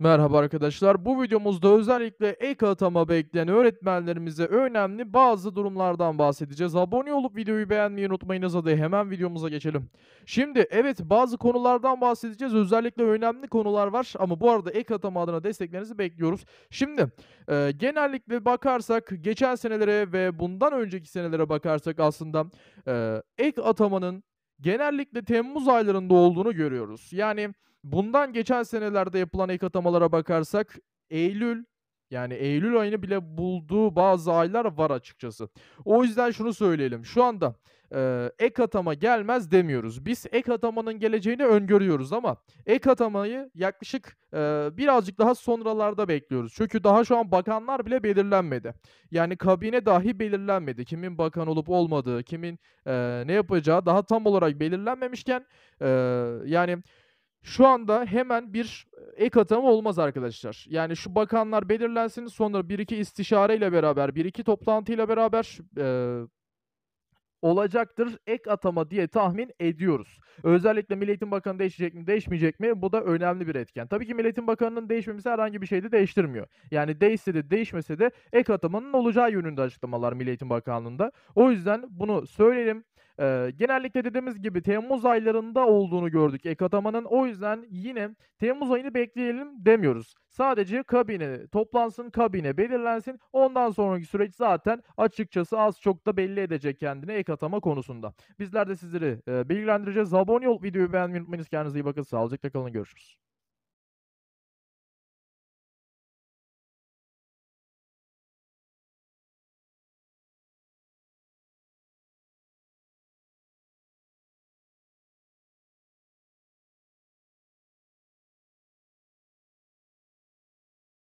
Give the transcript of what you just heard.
Merhaba arkadaşlar. Bu videomuzda özellikle ek atama bekleyen öğretmenlerimize önemli bazı durumlardan bahsedeceğiz. Abone olup videoyu beğenmeyi unutmayınız. Hadi hemen videomuza geçelim. Şimdi evet bazı konulardan bahsedeceğiz. Özellikle önemli konular var ama bu arada ek atama adına desteklerinizi bekliyoruz. Şimdi e, genellikle bakarsak geçen senelere ve bundan önceki senelere bakarsak aslında e, ek atamanın genellikle Temmuz aylarında olduğunu görüyoruz. Yani bundan geçen senelerde yapılan ek atamalara bakarsak Eylül, yani Eylül ayını bile bulduğu bazı aylar var açıkçası. O yüzden şunu söyleyelim. Şu anda e, ek atama gelmez demiyoruz. Biz ek atamanın geleceğini öngörüyoruz ama ek atamayı yaklaşık e, birazcık daha sonralarda bekliyoruz. Çünkü daha şu an bakanlar bile belirlenmedi. Yani kabine dahi belirlenmedi. Kimin bakan olup olmadığı, kimin e, ne yapacağı daha tam olarak belirlenmemişken e, yani şu anda hemen bir e, ek atama olmaz arkadaşlar. Yani şu bakanlar belirlensin sonra bir iki istişare ile beraber bir iki toplantı ile beraber e, olacaktır ek atama diye tahmin ediyoruz. Özellikle milletin Bakanı değişecek mi değişmeyecek mi bu da önemli bir etken. Tabii ki milletin Bakanı'nın değişmemesi herhangi bir şeyi de değiştirmiyor. Yani değişse de değişmese de ek atamanın olacağı yönünde açıklamalar milletin Bakanlığı'nda. O yüzden bunu söyleyelim ee, genellikle dediğimiz gibi Temmuz aylarında olduğunu gördük ekatamanın. O yüzden yine Temmuz ayını bekleyelim demiyoruz. Sadece kabine toplansın, kabine belirlensin. Ondan sonraki süreç zaten açıkçası az çok da belli edecek kendini ekatama konusunda. Bizler de sizleri e, bilgilendireceğiz. Abone ol videoyu beğenmeyi unutmayınız. Kendinize iyi bakın. Sağlıcakla kalın. Görüşürüz.